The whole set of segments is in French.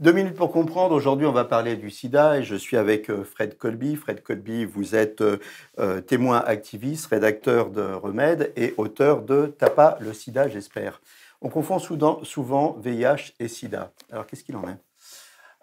Deux minutes pour comprendre. Aujourd'hui, on va parler du sida et je suis avec euh, Fred Colby. Fred Colby, vous êtes euh, euh, témoin activiste, rédacteur de Remède et auteur de Tapa le sida, j'espère. On confond souvent, souvent VIH et sida. Alors, qu'est-ce qu'il en est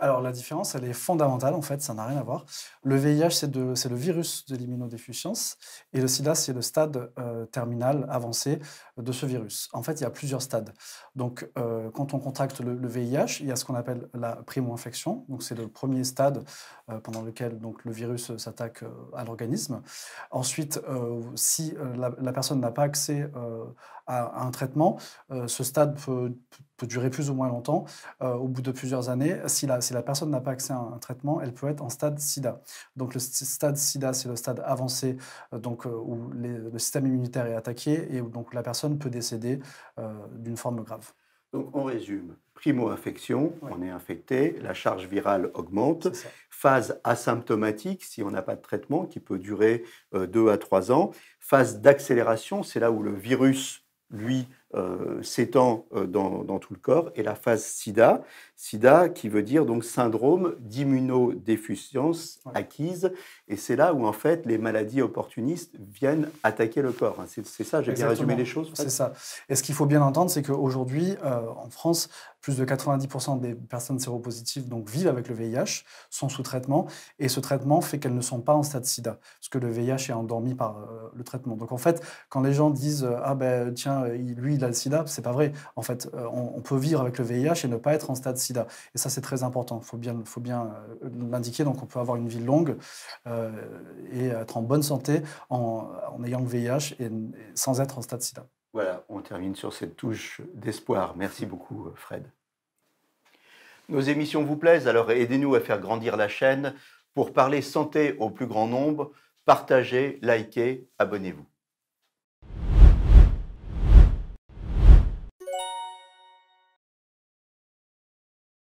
alors la différence, elle est fondamentale en fait, ça n'a rien à voir. Le VIH, c'est le virus de l'immunodéficience et le sida, c'est le stade euh, terminal avancé de ce virus. En fait, il y a plusieurs stades. Donc euh, quand on contracte le, VIH, il y a ce qu'on appelle la primo-infection. Donc c'est le premier stade euh, pendant lequel donc, le virus s'attaque à l'organisme. Ensuite, si la, personne n'a pas accès à, un traitement, ce stade peut peut durer plus ou moins longtemps, euh, au bout de plusieurs années. Si la, si la personne n'a pas accès à un, traitement, elle peut être en stade sida. Donc le stade sida, c'est le stade avancé, euh, donc, euh, où le système immunitaire est attaqué et où donc, la personne peut décéder d'une forme grave. Donc on résume, primo-infection, on est infecté, la charge virale augmente, phase asymptomatique, si on n'a pas de traitement, qui peut durer deux à trois ans, phase d'accélération, c'est là où le virus, lui, euh, s'étend euh, dans, tout le corps, et la phase SIDA, SIDA qui veut dire donc syndrome d'immunodéficience acquise, et c'est là où en fait les maladies opportunistes viennent attaquer le corps. Hein. C'est ça, j'ai bien résumé les choses. C'est ça. Et ce qu'il faut bien entendre, c'est qu'aujourd'hui, euh, en France, plus de 90% des personnes séropositives donc, vivent avec le VIH, sont sous traitement, et ce traitement fait qu'elles ne sont pas en stade sida, parce que le VIH est endormi par euh, le traitement. Donc en fait, quand les gens disent euh, Ah ben tiens, lui il a le sida, c'est pas vrai. En fait, euh, on, peut vivre avec le VIH et ne pas être en stade sida. Et ça, c'est très important, il faut bien, l'indiquer. Donc on peut avoir une vie longue et être en bonne santé en, ayant le VIH et sans être en stade sida. Voilà, on termine sur cette touche d'espoir. Merci beaucoup, euh, Fred. Nos émissions vous plaisent, alors aidez-nous à faire grandir la chaîne pour parler santé au plus grand nombre. Partagez, likez, abonnez-vous.